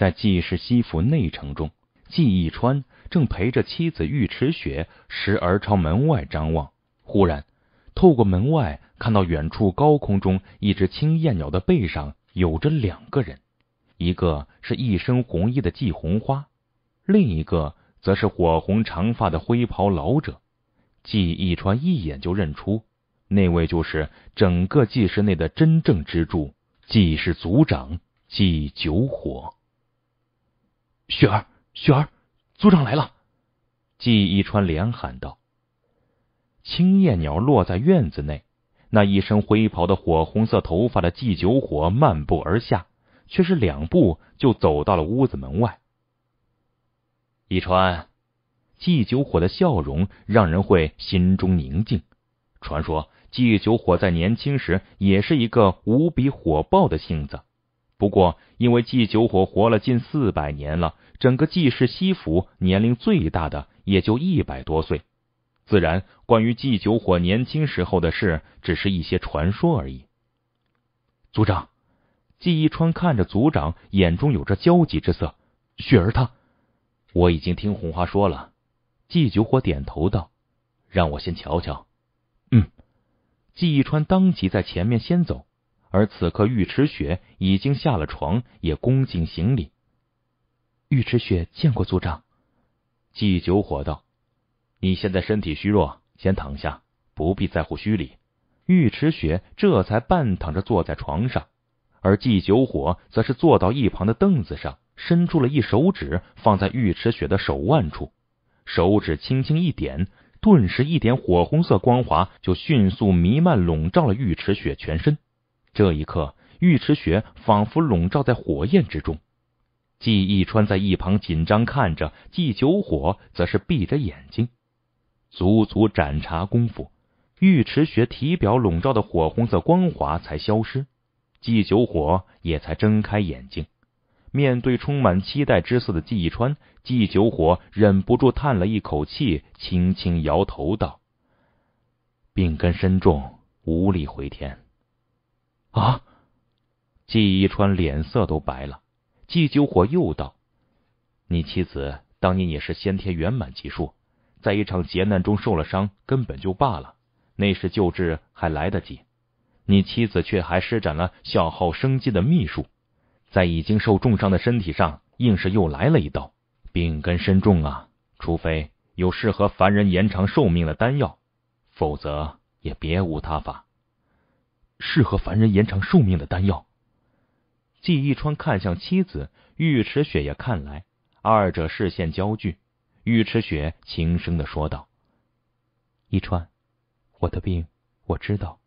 在济氏西府内城中，纪一川正陪着妻子尉迟雪，时而朝门外张望。忽然，透过门外看到远处高空中一只青燕鸟的背上有着两个人，一个是一身红衣的纪红花，另一个则是火红长发的灰袍老者。纪一川一眼就认出，那位就是整个纪氏内的真正支柱，纪氏族长纪九火。雪儿，雪儿，族长来了！季一川连喊道。青叶鸟落在院子内，那一身灰袍的火红色头发的季九火漫步而下，却是两步就走到了屋子门外。一川，季九火的笑容让人会心中宁静。传说季九火在年轻时也是一个无比火爆的性子。不过，因为祭酒火活了近四百年了，整个季氏西府年龄最大的也就一百多岁，自然关于祭酒火年轻时候的事，只是一些传说而已。族长季一川看着族长，眼中有着焦急之色。雪儿她，我已经听红花说了。季九火点头道：“让我先瞧瞧。”嗯，季一川当即在前面先走。而此刻，尉迟雪已经下了床，也恭敬行礼。尉迟雪见过族长。季九火道：“你现在身体虚弱，先躺下，不必在乎虚礼。”尉迟雪这才半躺着坐在床上，而季九火则是坐到一旁的凳子上，伸出了一手指放在尉迟雪的手腕处，手指轻轻一点，顿时一点火红色光华就迅速弥漫笼罩了尉迟雪全身。这一刻，尉迟雪仿佛笼罩在火焰之中。纪一川在一旁紧张看着，纪九火则是闭着眼睛。足足盏茶功夫，尉迟雪体表笼罩的火红色光华才消失，纪九火也才睁开眼睛。面对充满期待之色的纪一川，纪九火忍不住叹了一口气，轻轻摇头道：“病根深重，无力回天。”啊！季一川脸色都白了。季九火又道：“你妻子当年也是先天圆满级数，在一场劫难中受了伤，根本就罢了。那时救治还来得及。你妻子却还施展了消耗生机的秘术，在已经受重伤的身体上，硬是又来了一刀，病根深重啊！除非有适合凡人延长寿命的丹药，否则也别无他法。”适合凡人延长寿命的丹药。季一川看向妻子尉迟雪，也看来，二者视线焦距。尉迟雪轻声的说道：“一川，我的病我知道。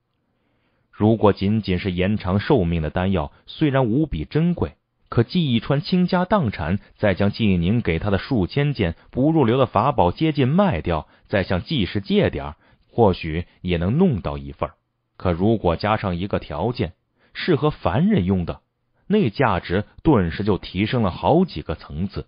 如果仅仅是延长寿命的丹药，虽然无比珍贵，可季一川倾家荡产，再将季宁给他的数千件不入流的法宝接近卖掉，再向季氏借点或许也能弄到一份。”可如果加上一个条件，适合凡人用的，那价值顿时就提升了好几个层次。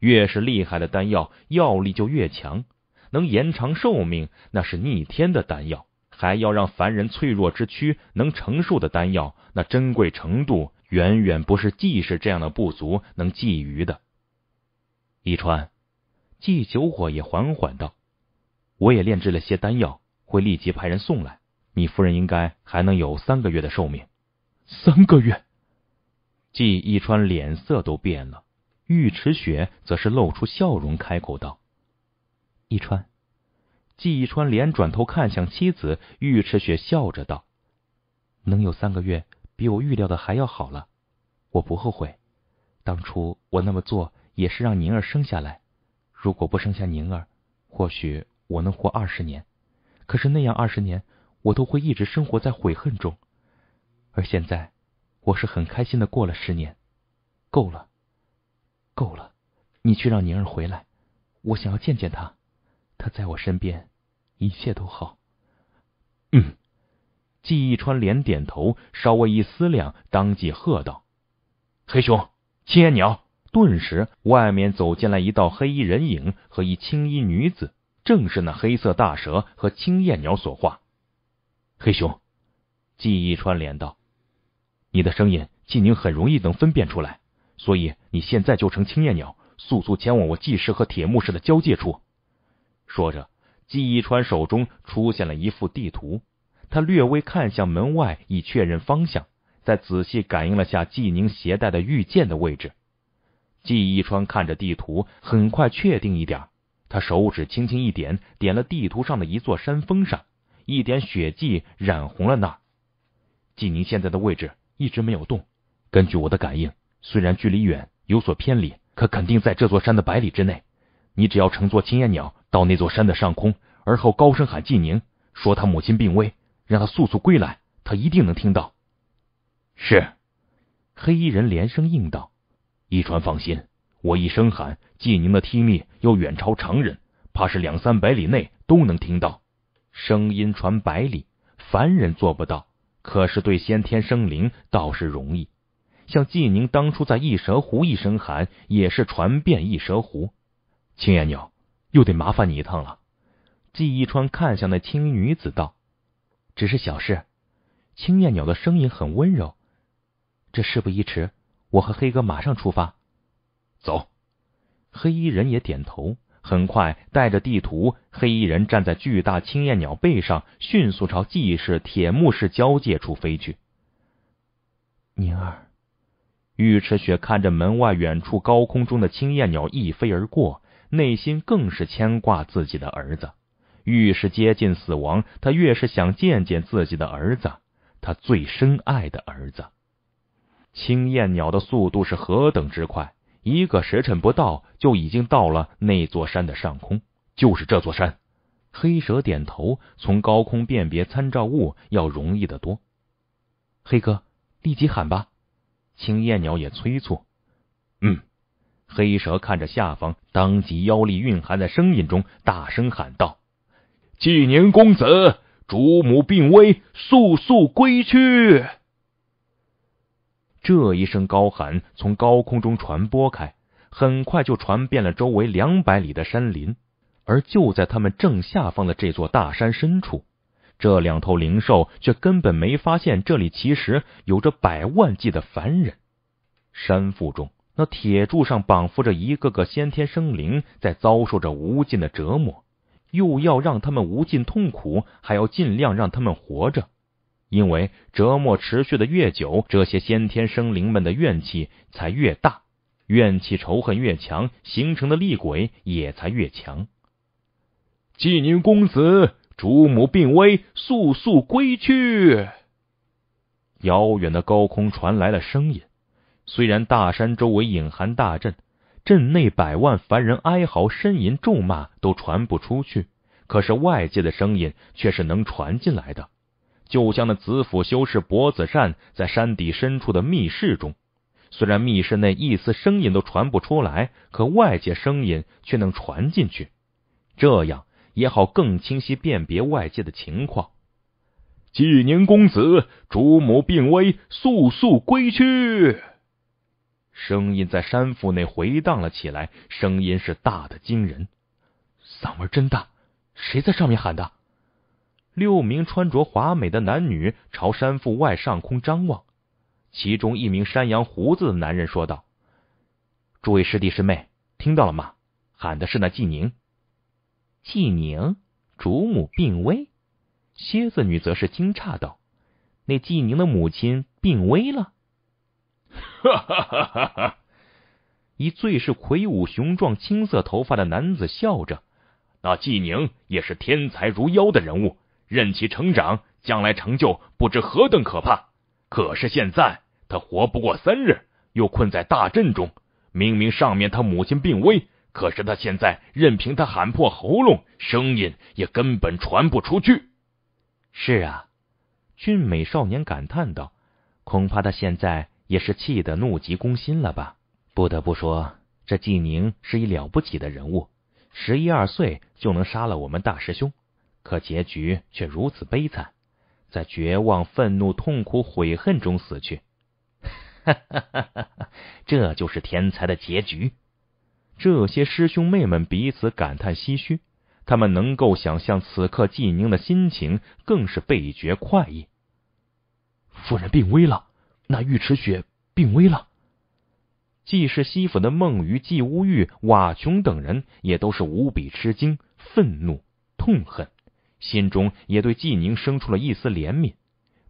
越是厉害的丹药，药力就越强，能延长寿命，那是逆天的丹药。还要让凡人脆弱之躯能承受的丹药，那珍贵程度远远不是季氏这样的部族能觊觎的。一川，季九火也缓缓道：“我也炼制了些丹药，会立即派人送来。”你夫人应该还能有三个月的寿命，三个月。季一川脸色都变了，尉迟雪则是露出笑容，开口道：“一川。”季一川连转头看向妻子，尉迟雪笑着道：“能有三个月，比我预料的还要好了。我不后悔，当初我那么做也是让宁儿生下来。如果不生下宁儿，或许我能活二十年，可是那样二十年。”我都会一直生活在悔恨中，而现在我是很开心的过了十年，够了，够了，你去让宁儿回来，我想要见见他，他在我身边，一切都好。嗯，季一川连点头，稍微一思量，当即喝道：“黑熊，青燕鸟！”顿时，外面走进来一道黑衣人影和一青衣女子，正是那黑色大蛇和青燕鸟所化。黑熊，记忆川连道：“你的声音季宁很容易能分辨出来，所以你现在就成青燕鸟，速速前往我季氏和铁木氏的交界处。”说着，季一川手中出现了一幅地图，他略微看向门外以确认方向，再仔细感应了下季宁携带的玉剑的位置。季一川看着地图，很快确定一点，他手指轻轻一点，点了地图上的一座山峰上。一点血迹染红了那。纪宁现在的位置一直没有动。根据我的感应，虽然距离远有所偏离，可肯定在这座山的百里之内。你只要乘坐青烟鸟到那座山的上空，而后高声喊纪宁，说他母亲病危，让他速速归来，他一定能听到。是，黑衣人连声应道。一川放心，我一声喊，纪宁的听力又远超常人，怕是两三百里内都能听到。声音传百里，凡人做不到，可是对先天生灵倒是容易。像纪宁当初在异蛇湖一声喊，也是传遍异蛇湖。青燕鸟，又得麻烦你一趟了。纪一川看向那青衣女子道：“只是小事。”青燕鸟的声音很温柔。这事不宜迟，我和黑哥马上出发。走。黑衣人也点头。很快，带着地图，黑衣人站在巨大青焰鸟背上，迅速朝纪氏、铁木氏交界处飞去。宁儿，尉迟雪看着门外远处高空中的青焰鸟一飞而过，内心更是牵挂自己的儿子。越是接近死亡，他越是想见见自己的儿子，他最深爱的儿子。青焰鸟的速度是何等之快！一个时辰不到，就已经到了那座山的上空。就是这座山，黑蛇点头，从高空辨别参照物要容易得多。黑哥，立即喊吧！青燕鸟也催促。嗯，黑蛇看着下方，当即妖力蕴含在声音中，大声喊道：“纪宁公子，主母病危，速速归去！”这一声高喊从高空中传播开，很快就传遍了周围两百里的山林。而就在他们正下方的这座大山深处，这两头灵兽却根本没发现这里其实有着百万计的凡人。山腹中，那铁柱上绑缚着一个个先天生灵，在遭受着无尽的折磨，又要让他们无尽痛苦，还要尽量让他们活着。因为折磨持续的越久，这些先天生灵们的怨气才越大，怨气仇恨越强，形成的厉鬼也才越强。济宁公子，主母病危，速速归去。遥远的高空传来了声音。虽然大山周围隐含大阵，阵内百万凡人哀嚎、呻吟、咒骂都传不出去，可是外界的声音却是能传进来的。就像那紫府修士脖子善在山底深处的密室中，虽然密室内一丝声音都传不出来，可外界声音却能传进去，这样也好更清晰辨别外界的情况。济宁公子，主母病危，速速归去！声音在山腹内回荡了起来，声音是大的惊人，嗓门真大，谁在上面喊的？六名穿着华美的男女朝山腹外上空张望，其中一名山羊胡子的男人说道：“诸位师弟师妹，听到了吗？喊的是那纪宁。”纪宁主母病危，蝎子女则是惊诧道：“那纪宁的母亲病危了？”哈哈哈哈哈！一最是魁梧雄壮、青色头发的男子笑着：“那纪宁也是天才如妖的人物。”任其成长，将来成就不知何等可怕。可是现在他活不过三日，又困在大阵中。明明上面他母亲病危，可是他现在任凭他喊破喉咙，声音也根本传不出去。是啊，俊美少年感叹道：“恐怕他现在也是气得怒急攻心了吧？”不得不说，这纪宁是一了不起的人物，十一二岁就能杀了我们大师兄。可结局却如此悲惨，在绝望、愤怒、痛苦、悔恨中死去。这就是天才的结局。这些师兄妹们彼此感叹唏嘘，他们能够想象此刻纪宁的心情，更是倍觉快意。夫人病危了，那尉迟雪病危了。既氏西府的孟瑜、季无玉、瓦琼等人也都是无比吃惊、愤怒、痛恨。心中也对纪宁生出了一丝怜悯，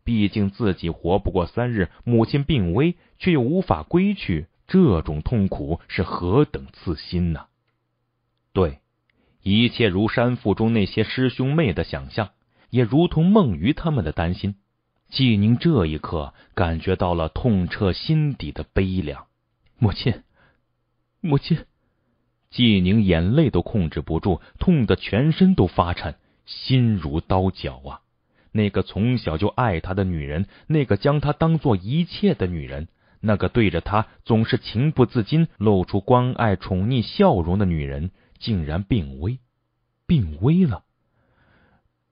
毕竟自己活不过三日，母亲病危，却又无法归去，这种痛苦是何等刺心呐！对，一切如山腹中那些师兄妹的想象，也如同梦鱼他们的担心，纪宁这一刻感觉到了痛彻心底的悲凉。母亲，母亲，纪宁眼泪都控制不住，痛得全身都发颤。心如刀绞啊！那个从小就爱他的女人，那个将他当做一切的女人，那个对着他总是情不自禁露出关爱宠溺笑容的女人，竟然病危，病危了！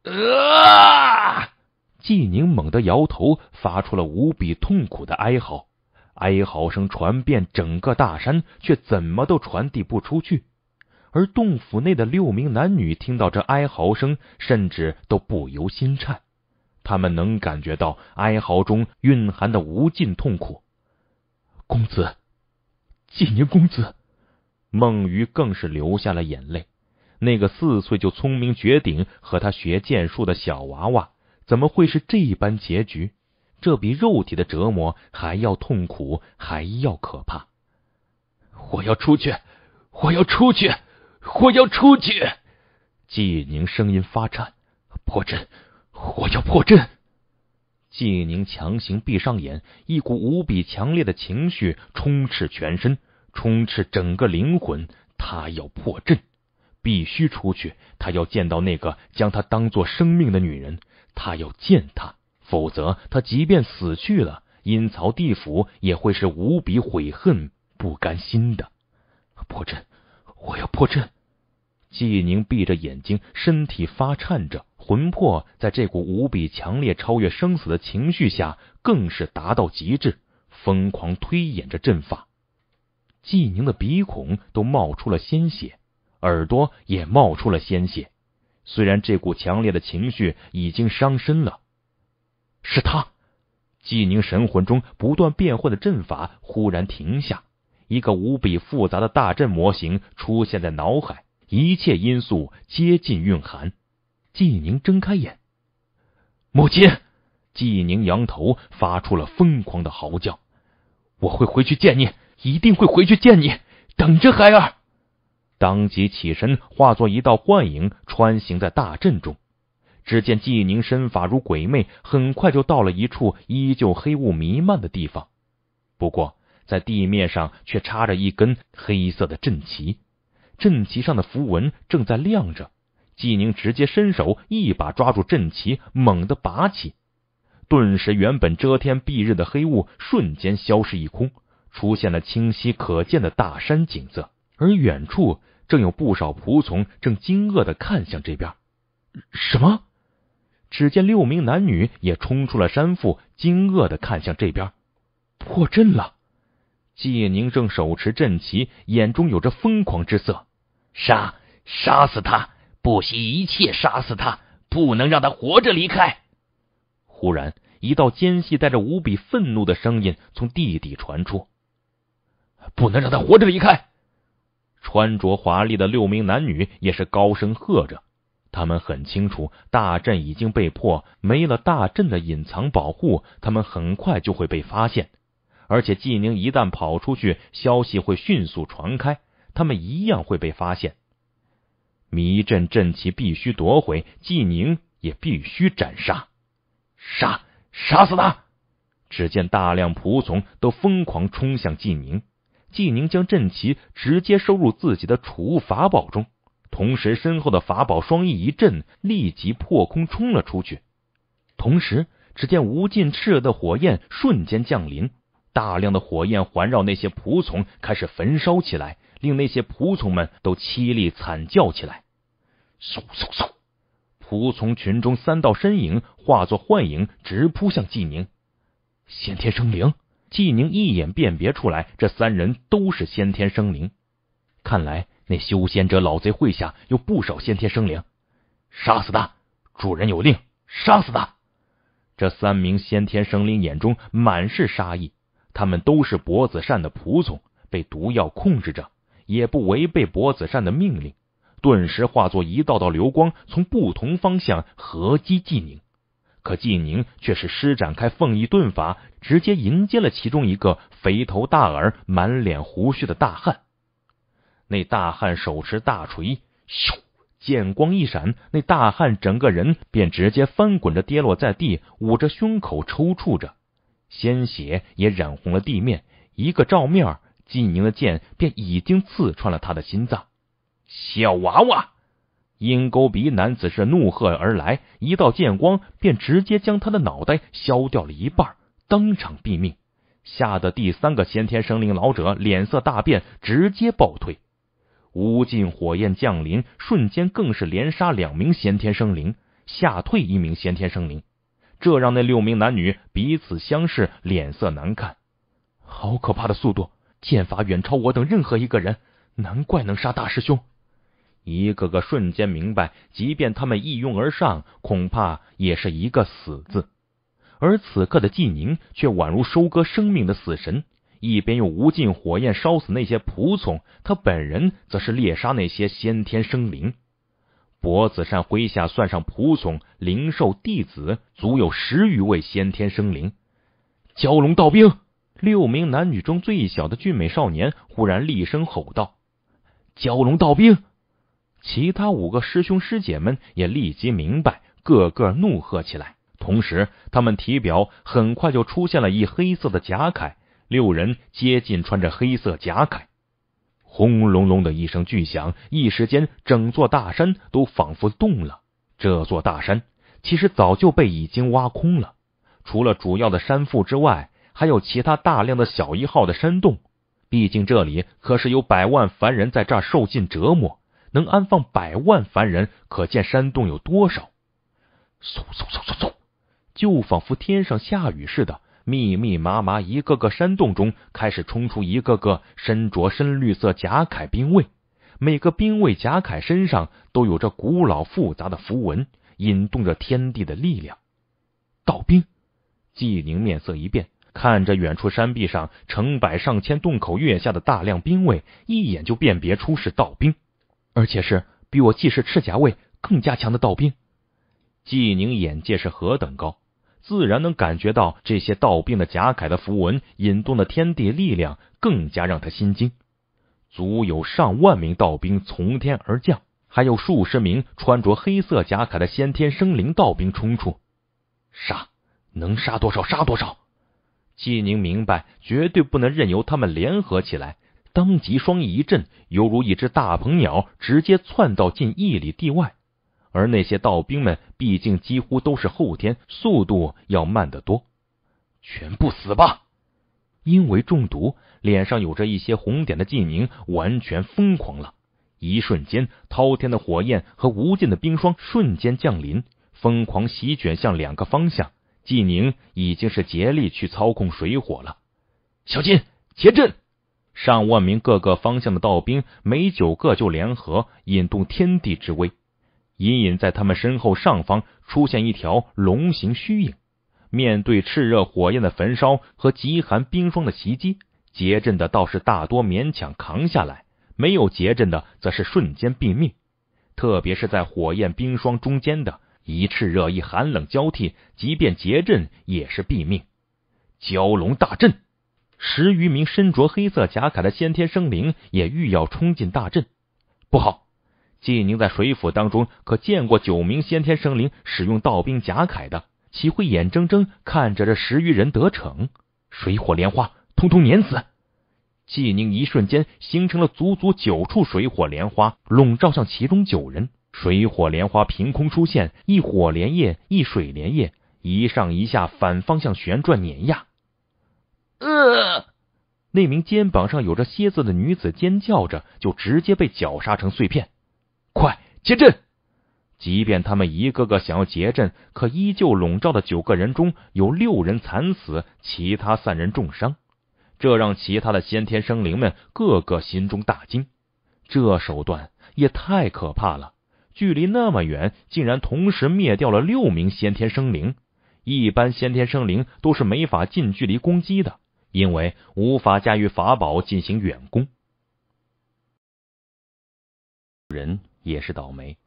啊！纪宁猛地摇头，发出了无比痛苦的哀嚎，哀嚎声传遍整个大山，却怎么都传递不出去。而洞府内的六名男女听到这哀嚎声，甚至都不由心颤。他们能感觉到哀嚎中蕴含的无尽痛苦。公子，纪宁公子，孟瑜更是流下了眼泪。那个四岁就聪明绝顶、和他学剑术的小娃娃，怎么会是这般结局？这比肉体的折磨还要痛苦，还要可怕！我要出去！我要出去！我要出去！纪宁声音发颤，破阵！我要破阵！纪宁强行闭上眼，一股无比强烈的情绪充斥全身，充斥整个灵魂。他要破阵，必须出去。他要见到那个将他当做生命的女人，他要见她，否则他即便死去了，阴曹地府也会是无比悔恨、不甘心的。破阵！我要破阵！纪宁闭着眼睛，身体发颤着，魂魄在这股无比强烈、超越生死的情绪下，更是达到极致，疯狂推演着阵法。纪宁的鼻孔都冒出了鲜血，耳朵也冒出了鲜血。虽然这股强烈的情绪已经伤身了，是他。纪宁神魂中不断变换的阵法忽然停下，一个无比复杂的大阵模型出现在脑海。一切因素皆尽蕴含。纪宁睁开眼，母亲。纪宁扬头，发出了疯狂的嚎叫：“我会回去见你，一定会回去见你，等着孩儿！”当即起身，化作一道幻影，穿行在大阵中。只见纪宁身法如鬼魅，很快就到了一处依旧黑雾弥漫的地方。不过，在地面上却插着一根黑色的阵旗。阵旗上的符文正在亮着，纪宁直接伸手一把抓住阵旗，猛地拔起，顿时原本遮天蔽日的黑雾瞬间消失一空，出现了清晰可见的大山景色。而远处正有不少仆从正惊愕的看向这边。什么？只见六名男女也冲出了山腹，惊愕的看向这边。破阵了！纪宁正手持阵旗，眼中有着疯狂之色。杀！杀死他！不惜一切杀死他！不能让他活着离开！忽然，一道尖细、带着无比愤怒的声音从地底传出：“不能让他活着离开！”穿着华丽的六名男女也是高声喝着，他们很清楚，大阵已经被破，没了大阵的隐藏保护，他们很快就会被发现，而且纪宁一旦跑出去，消息会迅速传开。他们一样会被发现。迷阵阵旗必须夺回，纪宁也必须斩杀，杀杀死他！只见大量仆从都疯狂冲向纪宁，纪宁将阵旗直接收入自己的储物法宝中，同时身后的法宝双翼一震，立即破空冲了出去。同时，只见无尽炽热的火焰瞬间降临，大量的火焰环绕那些仆从，开始焚烧起来。令那些仆从们都凄厉惨叫起来！嗖嗖嗖！仆从群中三道身影化作幻影，直扑向纪宁。先天生灵，纪宁一眼辨别出来，这三人都是先天生灵。看来那修仙者老贼麾下有不少先天生灵。杀死他！主人有令，杀死他！这三名先天生灵眼中满是杀意，他们都是脖子上的仆从，被毒药控制着。也不违背博子善的命令，顿时化作一道道流光，从不同方向合击纪宁。可纪宁却是施展开凤翼遁法，直接迎接了其中一个肥头大耳、满脸胡须的大汉。那大汉手持大锤，咻，剑光一闪，那大汉整个人便直接翻滚着跌落在地，捂着胸口抽搐着，鲜血也染红了地面。一个照面。晋宁的剑便已经刺穿了他的心脏。小娃娃，鹰钩鼻男子是怒喝而来，一道剑光便直接将他的脑袋削掉了一半，当场毙命。吓得第三个先天生灵老者脸色大变，直接暴退。无尽火焰降临，瞬间更是连杀两名先天生灵，吓退一名先天生灵。这让那六名男女彼此相视，脸色难看。好可怕的速度！剑法远超我等任何一个人，难怪能杀大师兄。一个个瞬间明白，即便他们一拥而上，恐怕也是一个死字。而此刻的纪宁，却宛如收割生命的死神，一边用无尽火焰烧死那些仆从，他本人则是猎杀那些先天生灵。博子山麾下，算上仆从、灵兽、弟子，足有十余位先天生灵。蛟龙道兵。六名男女中最小的俊美少年忽然厉声吼道：“蛟龙道兵！”其他五个师兄师姐们也立即明白，个个怒喝起来。同时，他们体表很快就出现了一黑色的甲铠。六人接近穿着黑色甲铠。轰隆隆的一声巨响，一时间整座大山都仿佛动了。这座大山其实早就被已经挖空了，除了主要的山腹之外。还有其他大量的小一号的山洞，毕竟这里可是有百万凡人在这儿受尽折磨，能安放百万凡人，可见山洞有多少。嗖嗖嗖嗖嗖，就仿佛天上下雨似的，密密麻麻，一个个山洞中开始冲出一个个身着深绿色甲铠兵卫，每个兵卫甲铠身上都有着古老复杂的符文，引动着天地的力量。道兵，纪宁面色一变。看着远处山壁上成百上千洞口跃下的大量兵卫，一眼就辨别出是道兵，而且是比我既是赤甲卫更加强的道兵。纪宁眼界是何等高，自然能感觉到这些道兵的甲铠的符文引动的天地力量，更加让他心惊。足有上万名道兵从天而降，还有数十名穿着黑色甲铠的先天生灵道兵冲出，杀，能杀多少杀多少。纪宁明白，绝对不能任由他们联合起来。当即双翼一震，犹如一只大鹏鸟，直接窜到近一里地外。而那些道兵们，毕竟几乎都是后天，速度要慢得多。全部死吧！因为中毒，脸上有着一些红点的纪宁完全疯狂了。一瞬间，滔天的火焰和无尽的冰霜瞬间降临，疯狂席卷向两个方向。纪宁已经是竭力去操控水火了。小金结阵，上万名各个方向的道兵每九个就联合引动天地之威，隐隐在他们身后上方出现一条龙形虚影。面对炽热火焰的焚烧和极寒冰霜的袭击，结阵的道士大多勉强扛下来，没有结阵的则是瞬间毙命。特别是在火焰冰霜中间的。一炽热，一寒冷交替，即便结阵也是毙命。蛟龙大阵，十余名身着黑色甲铠的先天生灵也欲要冲进大阵。不好！纪宁在水府当中可见过九名先天生灵使用道兵甲铠的，岂会眼睁睁看着这十余人得逞？水火莲花，通通碾死！纪宁一瞬间形成了足足九处水火莲花，笼罩向其中九人。水火莲花凭空出现，一火莲叶，一水莲叶，一上一下反方向旋转碾压。呃，那名肩膀上有着蝎子的女子尖叫着，就直接被绞杀成碎片。快结阵！即便他们一个个想要结阵，可依旧笼罩的九个人中有六人惨死，其他三人重伤。这让其他的先天生灵们个个心中大惊，这手段也太可怕了。距离那么远，竟然同时灭掉了六名先天生灵。一般先天生灵都是没法近距离攻击的，因为无法驾驭法宝进行远攻。人也是倒霉，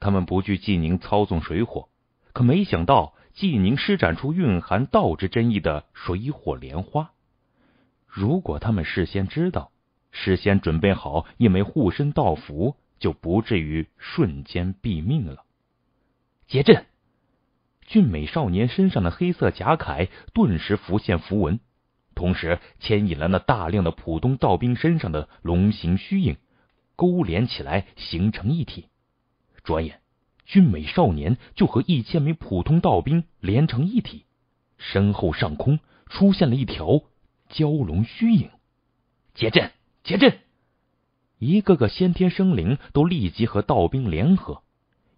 他们不惧纪宁操纵水火，可没想到纪宁施展出蕴含道之真意的水火莲花。如果他们事先知道，事先准备好一枚护身道符。就不至于瞬间毙命了。结阵！俊美少年身上的黑色甲铠顿时浮现符文，同时牵引了那大量的普通道兵身上的龙形虚影，勾连起来形成一体。转眼，俊美少年就和一千名普通道兵连成一体，身后上空出现了一条蛟龙虚影。结阵！结阵！一个个先天生灵都立即和道兵联合，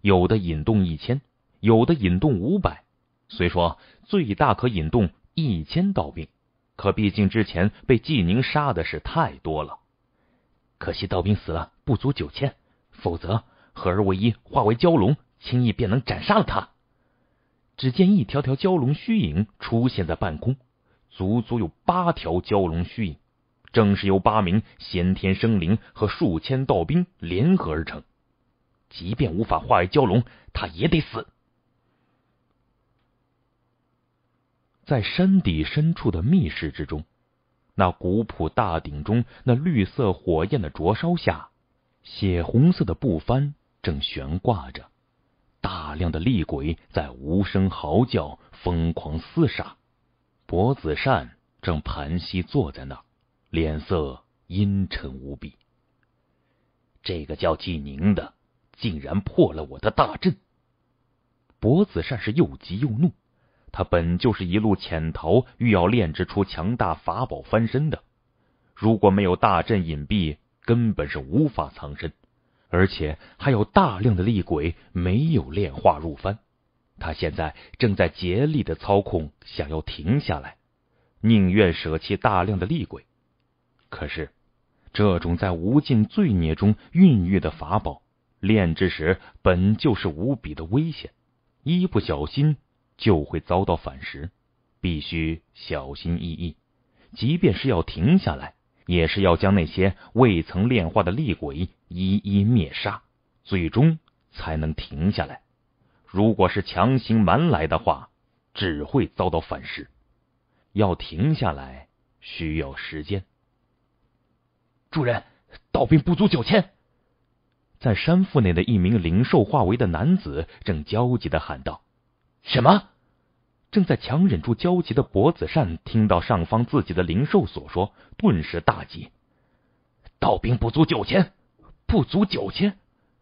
有的引动一千，有的引动五百。虽说最大可引动一千道兵，可毕竟之前被纪宁杀的是太多了。可惜道兵死了不足九千，否则合而为一化为蛟龙，轻易便能斩杀了他。只见一条条蛟龙虚影出现在半空，足足有八条蛟龙虚影。正是由八名先天生灵和数千道兵联合而成，即便无法化为蛟龙，他也得死。在山底深处的密室之中，那古朴大鼎中那绿色火焰的灼烧下，血红色的布幡正悬挂着，大量的厉鬼在无声嚎叫，疯狂厮杀。脖子善正盘膝坐在那儿。脸色阴沉无比。这个叫纪宁的竟然破了我的大阵。脖子善是又急又怒。他本就是一路潜逃，欲要炼制出强大法宝翻身的。如果没有大阵隐蔽，根本是无法藏身。而且还有大量的厉鬼没有炼化入幡。他现在正在竭力的操控，想要停下来，宁愿舍弃大量的厉鬼。可是，这种在无尽罪孽中孕育的法宝，炼之时本就是无比的危险，一不小心就会遭到反噬，必须小心翼翼。即便是要停下来，也是要将那些未曾炼化的厉鬼一一灭杀，最终才能停下来。如果是强行蛮来的话，只会遭到反噬。要停下来，需要时间。主人，道兵不足九千，在山腹内的一名灵兽化为的男子正焦急的喊道：“什么？”正在强忍住焦急的薄子善听到上方自己的灵兽所说，顿时大急：“道兵不足九千，不足九千，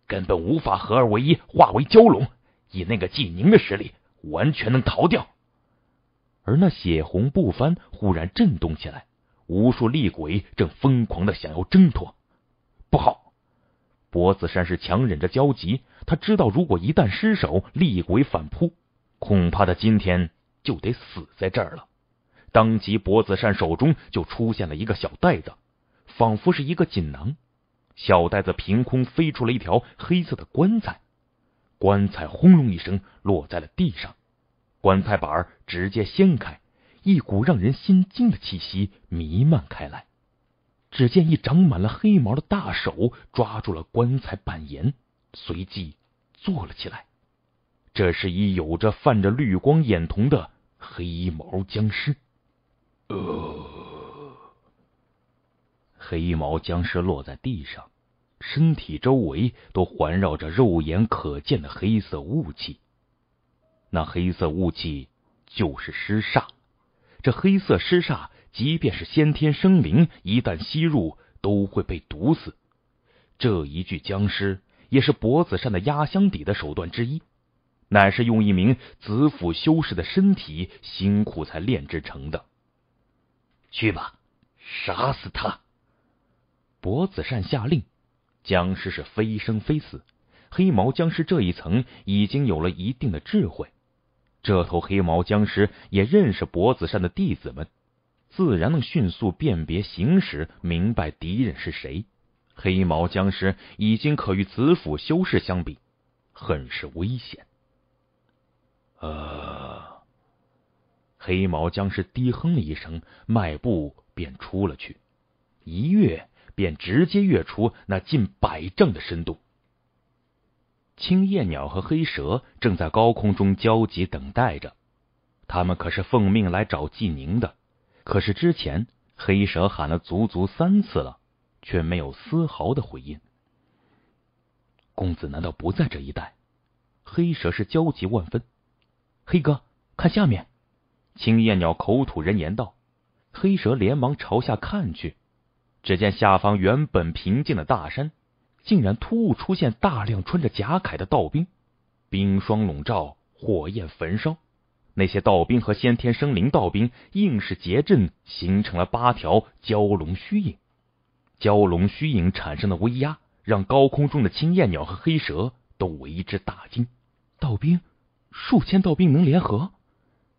根本无法合二为一，化为蛟龙。以那个纪宁的实力，完全能逃掉。”而那血红布帆忽然震动起来。无数厉鬼正疯狂的想要挣脱，不好！柏子善是强忍着焦急，他知道如果一旦失手，厉鬼反扑，恐怕他今天就得死在这儿了。当即，柏子善手中就出现了一个小袋子，仿佛是一个锦囊。小袋子凭空飞出了一条黑色的棺材，棺材轰隆一声落在了地上，棺材板直接掀开。一股让人心惊的气息弥漫开来。只见一长满了黑毛的大手抓住了棺材板沿，随即坐了起来。这是一有着泛着绿光眼瞳的黑毛僵尸。呃，黑毛僵尸落在地上，身体周围都环绕着肉眼可见的黑色雾气。那黑色雾气就是尸煞。这黑色尸煞，即便是先天生灵，一旦吸入都会被毒死。这一具僵尸也是脖子上的压箱底的手段之一，乃是用一名紫府修士的身体辛苦才炼制成的。去吧，杀死他！脖子善下令。僵尸是非生非死，黑毛僵尸这一层已经有了一定的智慧。这头黑毛僵尸也认识脖子上的弟子们，自然能迅速辨别形时，明白敌人是谁。黑毛僵尸已经可与子府修士相比，很是危险。呃，黑毛僵尸低哼了一声，迈步便出了去，一跃便直接跃出那近百丈的深度。青叶鸟和黑蛇正在高空中焦急等待着，他们可是奉命来找纪宁的。可是之前黑蛇喊了足足三次了，却没有丝毫的回应。公子难道不在这一带？黑蛇是焦急万分。黑哥，看下面！青叶鸟口吐人言道。黑蛇连忙朝下看去，只见下方原本平静的大山。竟然突兀出现大量穿着甲铠的道兵，冰霜笼罩，火焰焚烧，那些道兵和先天生灵道兵硬是结阵，形成了八条蛟龙虚影。蛟龙虚影产生的威压，让高空中的青燕鸟和黑蛇都为之大惊。道兵，数千道兵能联合？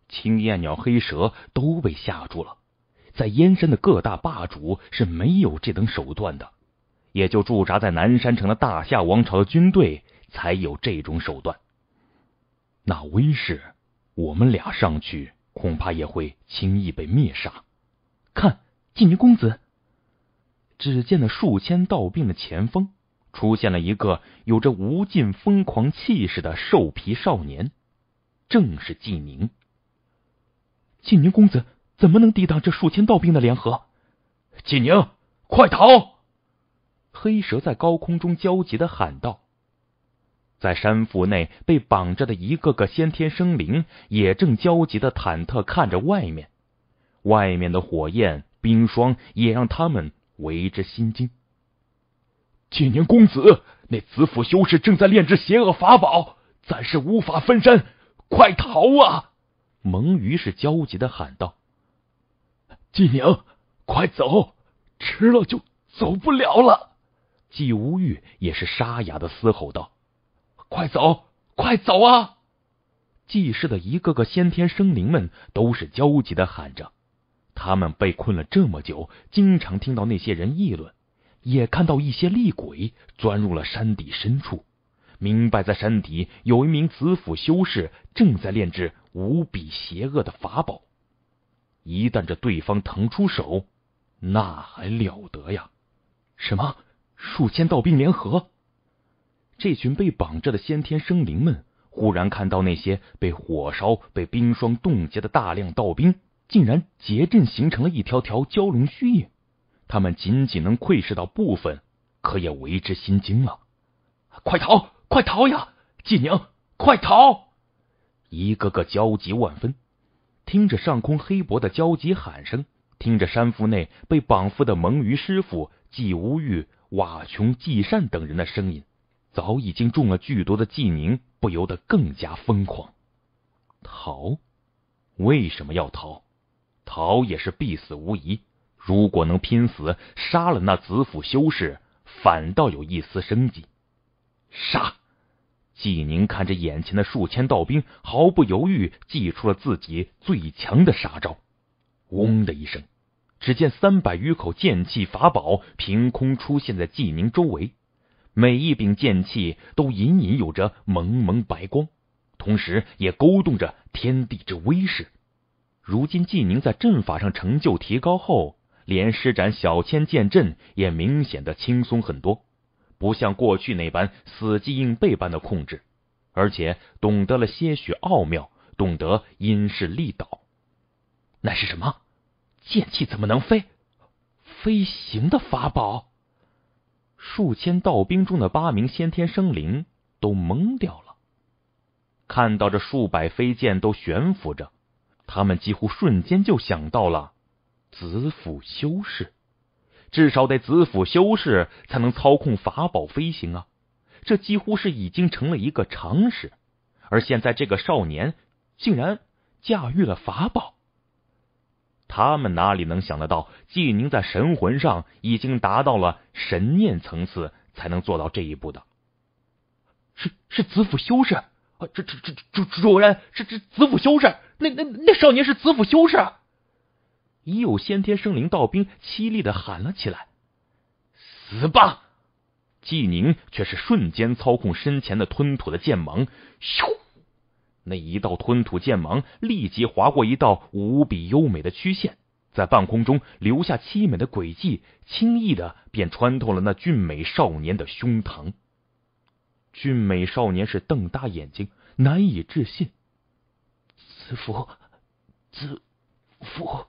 青燕鸟、黑蛇都被吓住了。在燕山的各大霸主是没有这等手段的。也就驻扎在南山城的大夏王朝的军队才有这种手段，那威势，我们俩上去恐怕也会轻易被灭杀。看，纪宁公子，只见那数千道兵的前锋出现了一个有着无尽疯狂气势的兽皮少年，正是纪宁。纪宁公子怎么能抵挡这数千道兵的联合？纪宁，快逃！黑蛇在高空中焦急的喊道：“在山腹内被绑着的一个个先天生灵，也正焦急的忐忑看着外面。外面的火焰、冰霜也让他们为之心惊。”纪宁公子，那紫府修士正在炼制邪恶法宝，暂时无法分身，快逃啊！蒙于是焦急的喊道：“纪宁，快走，迟了就走不了了。”季无欲也是沙哑的嘶吼道：“快走，快走啊！”季氏的一个个先天生灵们都是焦急的喊着，他们被困了这么久，经常听到那些人议论，也看到一些厉鬼钻入了山底深处，明白在山底有一名紫府修士正在炼制无比邪恶的法宝，一旦这对方腾出手，那还了得呀？什么？数千道兵联合，这群被绑着的先天生灵们忽然看到那些被火烧、被冰霜冻结的大量道兵，竟然结阵形成了一条条蛟龙虚影。他们仅仅能窥视到部分，可也为之心惊了。快逃！快逃呀，季宁，快逃！一个个焦急万分，听着上空黑薄的焦急喊声，听着山腹内被绑缚的蒙鱼师傅季无玉。瓦琼、季善等人的声音，早已经中了剧毒的季宁不由得更加疯狂。逃？为什么要逃？逃也是必死无疑。如果能拼死杀了那子府修士，反倒有一丝生机。杀！季宁看着眼前的数千道兵，毫不犹豫祭出了自己最强的杀招。嗡的一声。只见三百余口剑气法宝凭空出现在纪宁周围，每一柄剑气都隐隐有着蒙蒙白光，同时也勾动着天地之威势。如今纪宁在阵法上成就提高后，连施展小千剑阵也明显的轻松很多，不像过去那般死记硬背般的控制，而且懂得了些许奥妙，懂得因势利导，那是什么？剑气怎么能飞？飞行的法宝？数千道兵中的八名先天生灵都懵掉了。看到这数百飞剑都悬浮着，他们几乎瞬间就想到了子府修士。至少得子府修士才能操控法宝飞行啊！这几乎是已经成了一个常识。而现在这个少年竟然驾驭了法宝。他们哪里能想得到，纪宁在神魂上已经达到了神念层次，才能做到这一步的？是是，子府修士啊！这这这主主人是这子府修士，那那那少年是子府修士！已有先天生灵道兵凄厉的喊了起来：“死吧！”纪宁却是瞬间操控身前的吞吐的剑芒，咻！那一道吞吐剑芒立即划过一道无比优美的曲线，在半空中留下凄美的轨迹，轻易的便穿透了那俊美少年的胸膛。俊美少年是瞪大眼睛，难以置信，子服，子服，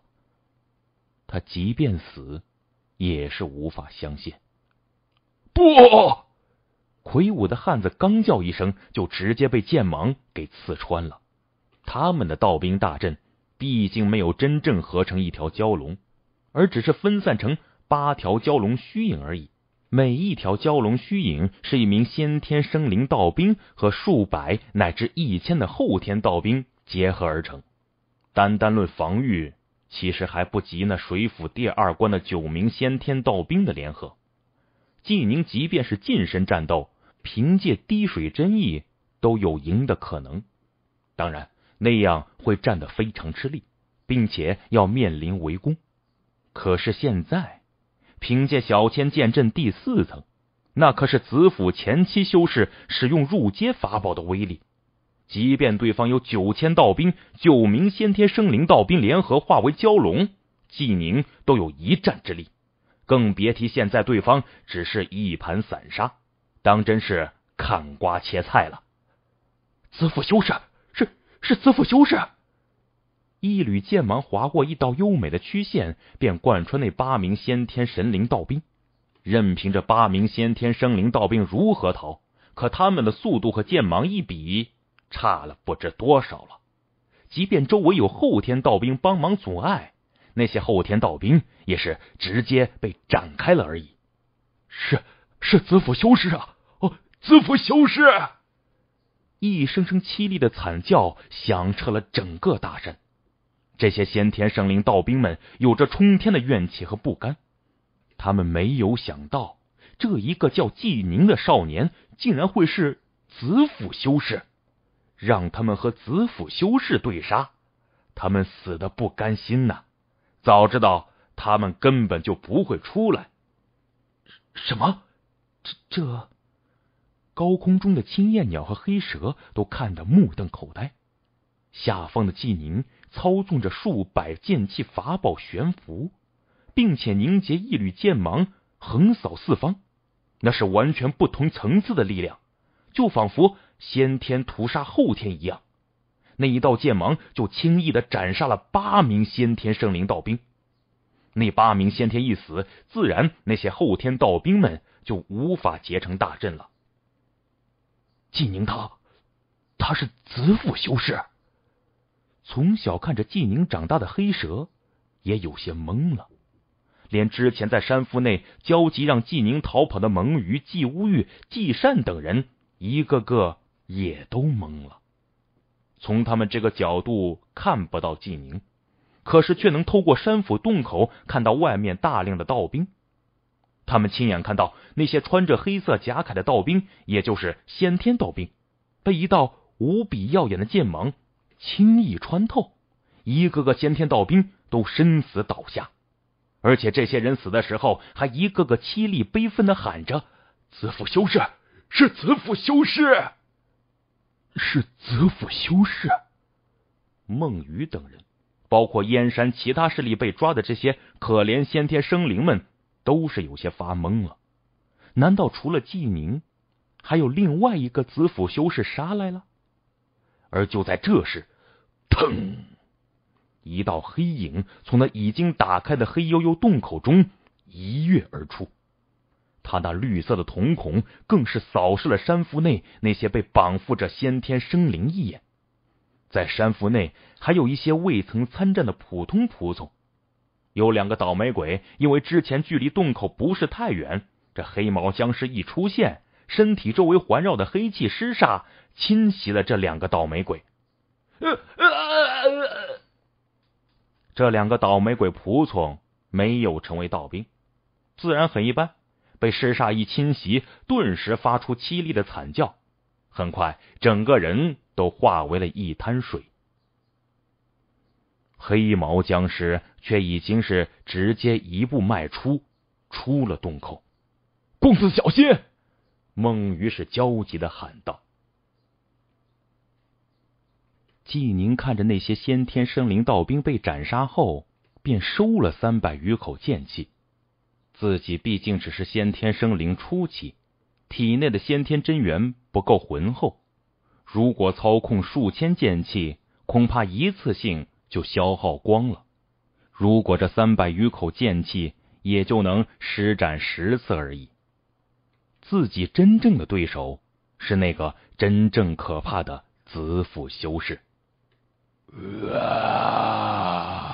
他即便死也是无法相信，不。魁梧的汉子刚叫一声，就直接被剑芒给刺穿了。他们的道兵大阵毕竟没有真正合成一条蛟龙，而只是分散成八条蛟龙虚影而已。每一条蛟龙虚影是一名先天生灵道兵和数百乃至一千的后天道兵结合而成。单单论防御，其实还不及那水府第二关的九名先天道兵的联合。纪宁即便是近身战斗。凭借滴水真意都有赢的可能，当然那样会战得非常吃力，并且要面临围攻。可是现在，凭借小千剑阵第四层，那可是子府前期修士使用入阶法宝的威力。即便对方有九千道兵、九名先天生灵道兵联合化为蛟龙，纪宁都有一战之力。更别提现在对方只是一盘散沙。当真是砍瓜切菜了！紫府修士，是是紫府修士。一缕剑芒划过一道优美的曲线，便贯穿那八名先天神灵道兵。任凭这八名先天生灵道兵如何逃，可他们的速度和剑芒一比，差了不知多少了。即便周围有后天道兵帮忙阻碍，那些后天道兵也是直接被斩开了而已。是。是子府修士啊！哦，子府修士！一声声凄厉的惨叫响彻了整个大山。这些先天圣灵道兵们有着冲天的怨气和不甘。他们没有想到，这一个叫纪宁的少年竟然会是子府修士，让他们和子府修士对杀，他们死的不甘心呐！早知道，他们根本就不会出来。什么？这这，高空中的青焰鸟和黑蛇都看得目瞪口呆。下方的纪宁操纵着数百剑气法宝悬浮，并且凝结一缕剑芒横扫四方，那是完全不同层次的力量，就仿佛先天屠杀后天一样。那一道剑芒就轻易的斩杀了八名先天圣灵道兵。那八名先天一死，自然那些后天道兵们。就无法结成大阵了。纪宁，他他是子府修士，从小看着纪宁长大的黑蛇也有些懵了，连之前在山腹内焦急让纪宁逃跑的蒙鱼、纪无玉、纪善等人，一个个也都懵了。从他们这个角度看不到纪宁，可是却能透过山府洞口看到外面大量的道兵。他们亲眼看到那些穿着黑色甲铠的道兵，也就是先天道兵，被一道无比耀眼的剑芒轻易穿透，一个个先天道兵都身死倒下。而且这些人死的时候，还一个个凄厉悲愤的喊着：“子府修士是子府修士，是子府修士！”孟雨等人，包括燕山其他势力被抓的这些可怜先天生灵们。都是有些发懵了，难道除了纪宁，还有另外一个子府修士杀来了？而就在这时，砰！一道黑影从那已经打开的黑黝黝洞口中一跃而出，他那绿色的瞳孔更是扫视了山腹内那些被绑缚着先天生灵一眼，在山腹内还有一些未曾参战的普通仆从。有两个倒霉鬼，因为之前距离洞口不是太远，这黑毛僵尸一出现，身体周围环绕的黑气尸煞侵袭了这两个倒霉鬼。这两个倒霉鬼仆从没有成为道兵，自然很一般，被尸煞一侵袭，顿时发出凄厉的惨叫，很快整个人都化为了一滩水。黑毛僵尸却已经是直接一步迈出，出了洞口。公子小心！孟于是焦急的喊道。纪宁看着那些先天生灵道兵被斩杀后，便收了三百余口剑气。自己毕竟只是先天生灵初期，体内的先天真元不够浑厚，如果操控数千剑气，恐怕一次性。就消耗光了。如果这三百余口剑气，也就能施展十次而已。自己真正的对手是那个真正可怕的紫府修士。啊！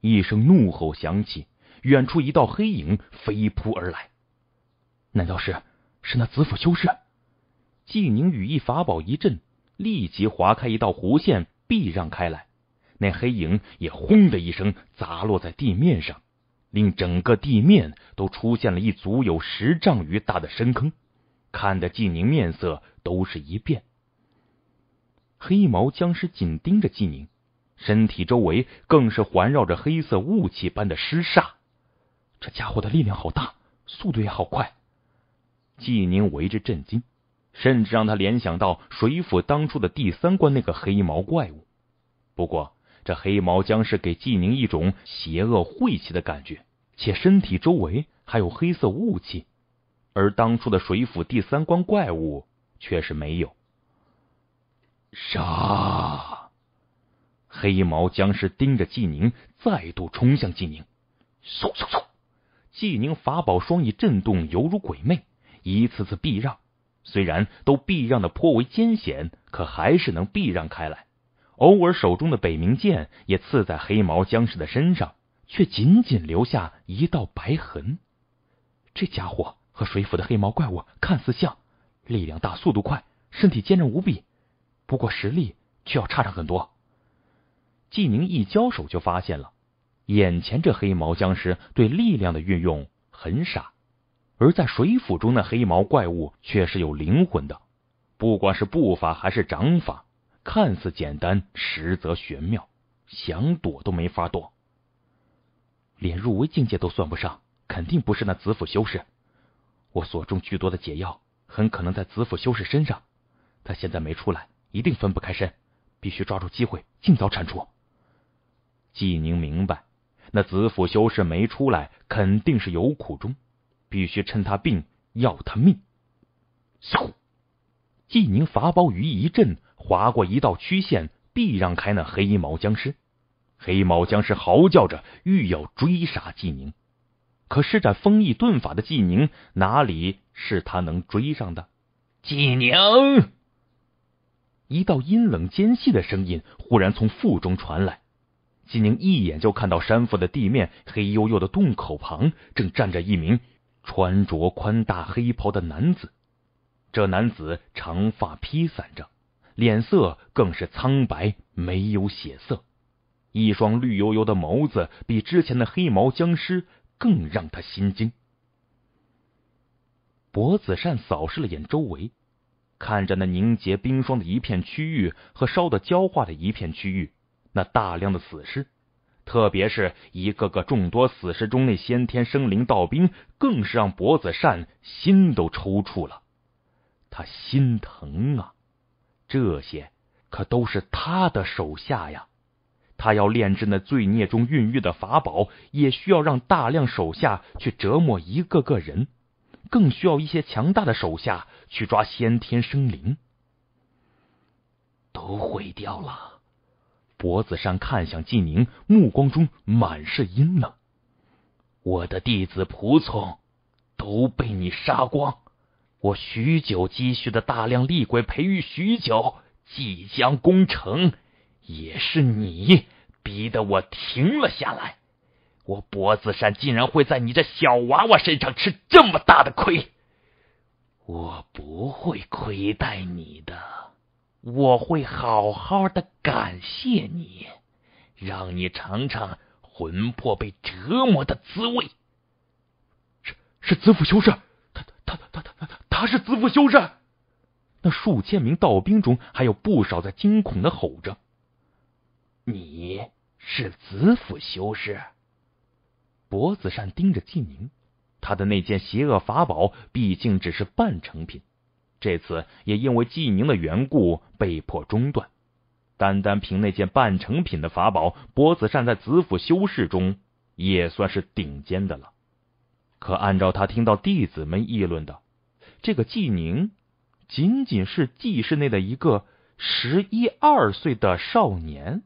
一声怒吼响起，远处一道黑影飞扑而来。难道是是那紫府修士？纪宁羽翼法宝一震，立即划开一道弧线。避让开来，那黑影也轰的一声砸落在地面上，令整个地面都出现了一足有十丈余大的深坑，看得纪宁面色都是一变。黑毛僵尸紧盯着纪宁，身体周围更是环绕着黑色雾气般的尸煞，这家伙的力量好大，速度也好快，纪宁为之震惊。甚至让他联想到水府当初的第三关那个黑毛怪物。不过，这黑毛僵尸给纪宁一种邪恶晦气的感觉，且身体周围还有黑色雾气，而当初的水府第三关怪物却是没有。杀！黑毛僵尸盯着纪宁，再度冲向纪宁。嗖嗖嗖！纪宁法宝双翼震动，犹如鬼魅，一次次避让。虽然都避让的颇为艰险，可还是能避让开来。偶尔手中的北冥剑也刺在黑毛僵尸的身上，却仅仅留下一道白痕。这家伙和水府的黑毛怪物看似像，力量大、速度快，身体坚韧无比，不过实力却要差上很多。纪宁一交手就发现了，眼前这黑毛僵尸对力量的运用很傻。而在水府中的黑毛怪物却是有灵魂的，不管是步法还是掌法，看似简单，实则玄妙，想躲都没法躲。连入微境界都算不上，肯定不是那紫府修士。我所中巨多的解药，很可能在紫府修士身上。他现在没出来，一定分不开身，必须抓住机会，尽早铲除。纪宁明白，那紫府修士没出来，肯定是有苦衷。必须趁他病，要他命！嗖，纪宁法宝鱼一震，划过一道曲线，避让开那黑毛僵尸。黑毛僵尸嚎叫着，欲要追杀纪宁，可施展封印遁法的纪宁哪里是他能追上的？纪宁，一道阴冷尖细的声音忽然从腹中传来。纪宁一眼就看到山腹的地面黑黝黝的洞口旁，正站着一名。穿着宽大黑袍的男子，这男子长发披散着，脸色更是苍白，没有血色，一双绿油油的眸子，比之前的黑毛僵尸更让他心惊。薄子善扫视了眼周围，看着那凝结冰霜的一片区域和烧得焦化的一片区域，那大量的死尸。特别是一个个众多死士中那先天生灵道兵，更是让脖子善心都抽搐了。他心疼啊，这些可都是他的手下呀。他要炼制那罪孽中孕育的法宝，也需要让大量手下去折磨一个个人，更需要一些强大的手下去抓先天生灵。都毁掉了。脖子上看向纪宁，目光中满是阴冷。我的弟子仆从都被你杀光，我许久积蓄的大量厉鬼培育许久，即将攻城，也是你逼得我停了下来。我脖子山竟然会在你这小娃娃身上吃这么大的亏，我不会亏待你的。我会好好的感谢你，让你尝尝魂魄被折磨的滋味。是是，子府修士，他他他他他他是子府修士。那数千名道兵中，还有不少在惊恐的吼着：“你是子府修士？”脖子上盯着纪宁，他的那件邪恶法宝毕竟只是半成品。这次也因为纪宁的缘故被迫中断。单单凭那件半成品的法宝，脖子善在子府修士中也算是顶尖的了。可按照他听到弟子们议论的，这个纪宁仅仅是纪氏内的一个十一二岁的少年。